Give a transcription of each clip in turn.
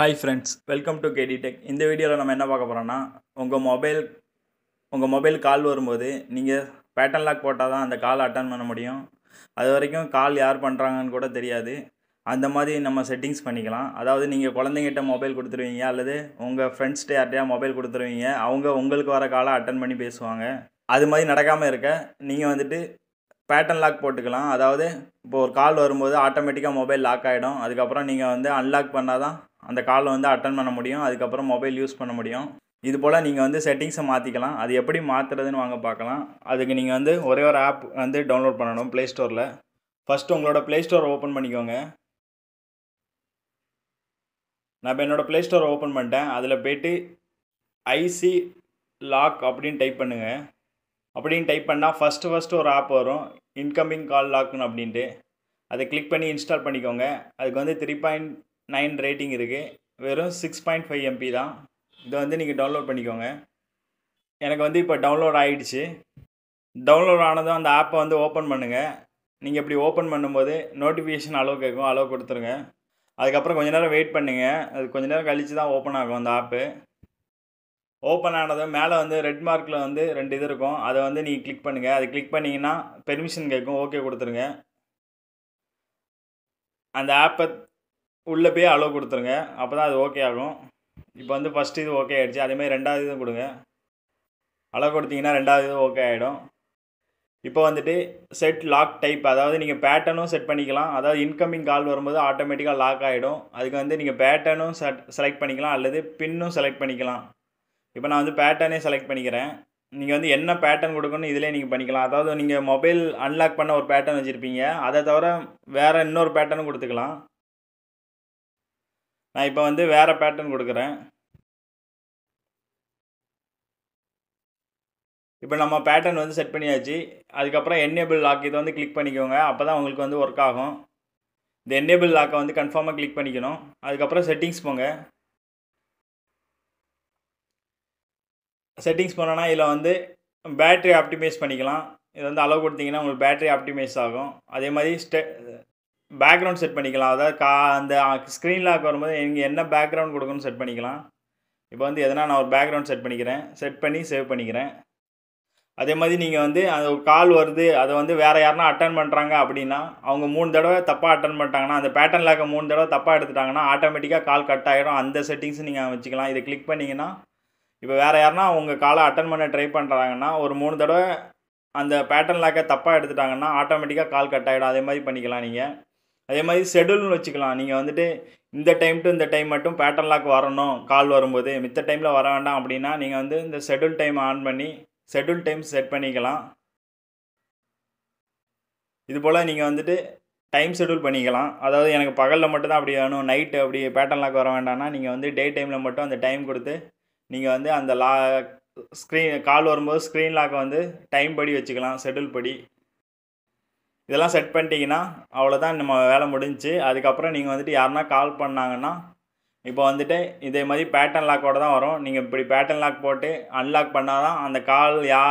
hi friends welcome to KD tech இந்த வீடியோவில் நம்ம என்ன பார்க்க போகிறோன்னா உங்கள் மொபைல் உங்கள் மொபைல் கால் வரும்போது நீங்கள் பேட்டன் லாக் போட்டால் தான் அந்த கால் அட்டன் பண்ண முடியும் அது வரைக்கும் கால் யார் பண்ணுறாங்கன்னு கூட தெரியாது அந்த மாதிரி நம்ம செட்டிங்ஸ் பண்ணிக்கலாம் அதாவது நீங்கள் குழந்தைங்கிட்ட மொபைல் கொடுத்துருவீங்க அல்லது உங்கள் ஃப்ரெண்ட்ஸ்கிட்ட யார்ட்டையா மொபைல் கொடுத்துருவீங்க அவங்க உங்களுக்கு வர காலை அட்டன் பண்ணி பேசுவாங்க அது மாதிரி நடக்காமல் இருக்க நீங்கள் வந்துட்டு பேட்டன் லாக் போட்டுக்கலாம் அதாவது இப்போ ஒரு கால் வரும்போது ஆட்டோமேட்டிக்காக மொபைல் லாக் ஆகிடும் அதுக்கப்புறம் நீங்கள் வந்து அன்லாக் பண்ணால் தான் அந்த காலில் வந்து அட்டன் பண்ண முடியும் அதுக்கப்புறம் மொபைல் யூஸ் பண்ண முடியும் இது போல் நீங்கள் வந்து செட்டிங்ஸை மாற்றிக்கலாம் அது எப்படி மாற்றுறதுன்னு வாங்க பார்க்கலாம் அதுக்கு நீங்கள் வந்து ஒரே ஒரு ஆப் வந்து டவுன்லோட் பண்ணணும் ப்ளே ஸ்டோரில் ஃபஸ்ட்டு உங்களோட ப்ளே ஸ்டோர் ஓப்பன் பண்ணிக்கோங்க நான் இப்போ என்னோடய ப்ளே ஸ்டோர் ஓப்பன் பண்ணிட்டேன் அதில் போய்ட்டு ஐசி லாக் அப்படின்னு டைப் பண்ணுங்கள் அப்படின்னு டைப் பண்ணால் ஃபஸ்ட்டு ஃபஸ்ட்டு ஒரு ஆப் வரும் இன்கமிங் கால் லாக்னு அப்படின்ட்டு அதை கிளிக் பண்ணி இன்ஸ்டால் பண்ணிக்கோங்க அதுக்கு வந்து த்ரீ பாயிண்ட் நைன் ரேட்டிங் இருக்குது வெறும் சிக்ஸ் பாயிண்ட் ஃபைவ் எம்பி தான் இதை வந்து நீங்கள் டவுன்லோட் பண்ணிக்கோங்க எனக்கு வந்து இப்போ டவுன்லோட் ஆகிடுச்சு டவுன்லோட் ஆனதும் அந்த ஆப்பை வந்து ஓப்பன் பண்ணுங்கள் நீங்கள் இப்படி ஓப்பன் பண்ணும்போது நோட்டிஃபிகேஷன் அளவு கேட்கும் அளவு கொடுத்துருங்க அதுக்கப்புறம் கொஞ்ச நேரம் வெயிட் பண்ணுங்கள் அது கொஞ்ச நேரம் கழித்து தான் ஓப்பன் ஆகும் அந்த ஆப்பு ஓப்பன் ஆனதும் மேலே வந்து ரெட் மார்க்கில் வந்து ரெண்டு இது இருக்கும் அதை வந்து நீங்கள் கிளிக் பண்ணுங்கள் அது கிளிக் பண்ணிங்கன்னா பெர்மிஷன் கேட்கும் ஓகே கொடுத்துருங்க அந்த ஆப்பை உள்ளே போய் அளவு கொடுத்துருங்க அப்போ தான் அது ஓகே ஆகும் இப்போ வந்து ஃபஸ்ட்டு இது ஓகே ஆகிடுச்சு அதேமாதிரி ரெண்டாவது இதுவும் கொடுங்க அளவு கொடுத்தீங்கன்னா ரெண்டாவது இது ஓகே ஆகிடும் இப்போ வந்துட்டு செட் லாக் டைப் அதாவது நீங்கள் பேட்டர்னும் செட் பண்ணிக்கலாம் அதாவது இன்கமிங் கால் வரும்போது ஆட்டோமேட்டிக்காக லாக் ஆகிடும் அதுக்கு வந்து நீங்கள் பேட்டர்னும் செலக்ட் பண்ணிக்கலாம் அல்லது பின்னும் செலக்ட் பண்ணிக்கலாம் இப்போ நான் வந்து பேட்டர்னே செலக்ட் பண்ணிக்கிறேன் நீங்கள் வந்து என்ன பேட்டர்ன் கொடுக்கணும் இதிலே நீங்கள் பண்ணிக்கலாம் அதாவது நீங்கள் மொபைல் அன்லாக் பண்ண ஒரு பேட்டர்ன் வச்சுருப்பீங்க அதை தவிர வேறு இன்னொரு பேட்டர்னும் கொடுத்துக்கலாம் நான் இப்போ வந்து வேறு பேட்டர்ன் கொடுக்குறேன் இப்போ நம்ம பேட்டர்ன் வந்து செட் பண்ணியாச்சு அதுக்கப்புறம் என்னேபிள் லாக் இதை வந்து கிளிக் பண்ணிக்கோங்க அப்போ தான் உங்களுக்கு வந்து ஒர்க் ஆகும் இந்த என்னேபிள் லாக்கை வந்து கன்ஃபார்மாக கிளிக் பண்ணிக்கணும் அதுக்கப்புறம் செட்டிங்ஸ் போங்க செட்டிங்ஸ் போனோன்னா இதில் வந்து பேட்ரி ஆப்டிமைஸ் பண்ணிக்கலாம் இது வந்து அளவு கொடுத்தீங்கன்னா உங்களுக்கு பேட்ரி ஆப்டிமைஸ் ஆகும் அதே மாதிரி ஸ்டெ பேக்ரவுண்ட் செட் பண்ணிக்கலாம் அதாவது கா அந்த ஸ்க்ரீன் லாக் வரும்போது நீங்கள் என்ன பேக்ரவுண்ட் கொடுக்கணும்னு செட் பண்ணிக்கலாம் இப்போ வந்து எதனா நான் ஒரு பேக்ரவுண்ட் செட் பண்ணிக்கிறேன் செட் பண்ணி சேவ் பண்ணிக்கிறேன் அதே மாதிரி நீங்கள் வந்து அது ஒரு கால் வருது அதை வந்து வேறு யாருனா அட்டன் பண்ணுறாங்க அப்படின்னா அவங்க மூணு தடவை தப்பாக அட்டன் பண்ணிட்டாங்கன்னா அந்த பேட்டர்ன் லாக்க மூணு தடவை தப்பாக எடுத்துட்டாங்கன்னா ஆட்டோமேட்டிக்காக கால் கட் ஆகிடும் அந்த செட்டிங்ஸ் நீங்கள் வச்சுக்கலாம் இதை கிளிக் பண்ணிங்கன்னா இப்போ வேறு யாருனா உங்கள் காலை அட்டன் பண்ண ட்ரை பண்ணுறாங்கன்னா ஒரு மூணு தடவை அந்த பேட்டர்ன் லாக்கை தப்பாக எடுத்துட்டாங்கன்னா ஆட்டோமேட்டிக்காக கால் கட் ஆகிடும் அதே மாதிரி பண்ணிக்கலாம் நீங்கள் அதே மாதிரி ஷெடியூல்னு வச்சுக்கலாம் நீங்கள் வந்துட்டு இந்த டைம் டு இந்த டைம் மட்டும் பேட்டர்ன் லாக் வரணும் கால் வரும்போது மித்த டைமில் வர வேண்டாம் அப்படின்னா நீங்கள் வந்து இந்த ஷெடியூல் டைம் ஆன் பண்ணி ஷெடியூல் டைம் செட் பண்ணிக்கலாம் இது போல் நீங்கள் வந்துட்டு டைம் ஷெடியூல் பண்ணிக்கலாம் அதாவது எனக்கு பகலில் மட்டும் தான் அப்படி வேணும் நைட்டு அப்படி பேட்டர்ன் லாக் வர வேண்டாம்னா நீங்கள் வந்து டே டைமில் மட்டும் அந்த டைம் கொடுத்து நீங்கள் வந்து அந்த லா ஸ்க்ரீன் கால் வரும்போது ஸ்க்ரீன் லாக்கை வந்து டைம் படி வச்சுக்கலாம் ஷெடியூல் படி இதெல்லாம் செட் பண்ணிட்டீங்கன்னா அவ்வளோதான் நம்ம வேலை முடிஞ்சு அதுக்கப்புறம் நீங்கள் வந்துட்டு யாருனா கால் பண்ணாங்கன்னா இப்போ வந்துட்டு இதே மாதிரி பேட்டர்ன் லாக்கோடு தான் வரும் நீங்கள் இப்படி பேட்டன் லாக் போட்டு அன்லாக் பண்ணால் தான் அந்த கால் யா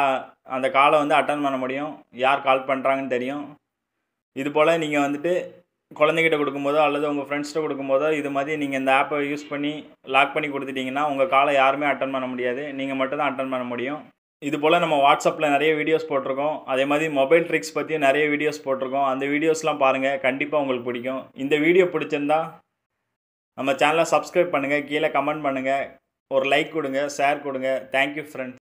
அந்த காலை வந்து அட்டன் பண்ண முடியும் யார் கால் பண்ணுறாங்கன்னு தெரியும் இது போல் நீங்கள் வந்துட்டு குழந்தைகிட்ட கொடுக்கும்போதோ அல்லது உங்கள் ஃப்ரெண்ட்ஸ்கிட்ட கொடுக்கும்போதோ இது மாதிரி நீங்கள் இந்த ஆப்பை யூஸ் பண்ணி லாக் பண்ணி கொடுத்துட்டிங்கன்னா உங்கள் காலை யாருமே அட்டன் பண்ண முடியாது நீங்கள் மட்டும் தான் அட்டன் பண்ண முடியும் இது போல் நம்ம வாட்ஸ்அப்பில் நிறைய வீடியோஸ் போட்டிருக்கோம் அதே மாதிரி மொபைல் ட்ரிக்ஸ் பற்றியும் நிறைய வீடியோஸ் போட்டிருக்கோம் அந்த வீடியோஸ்லாம் பாருங்கள் கண்டிப்பாக உங்களுக்கு பிடிக்கும் இந்த வீடியோ பிடிச்சிருந்தா நம்ம சேனலை சப்ஸ்கிரைப் பண்ணுங்கள் கீழே கமெண்ட் பண்ணுங்கள் ஒரு லைக் கொடுங்க ஷேர் கொடுங்க தேங்க்யூ ஃப்ரெண்ட்ஸ்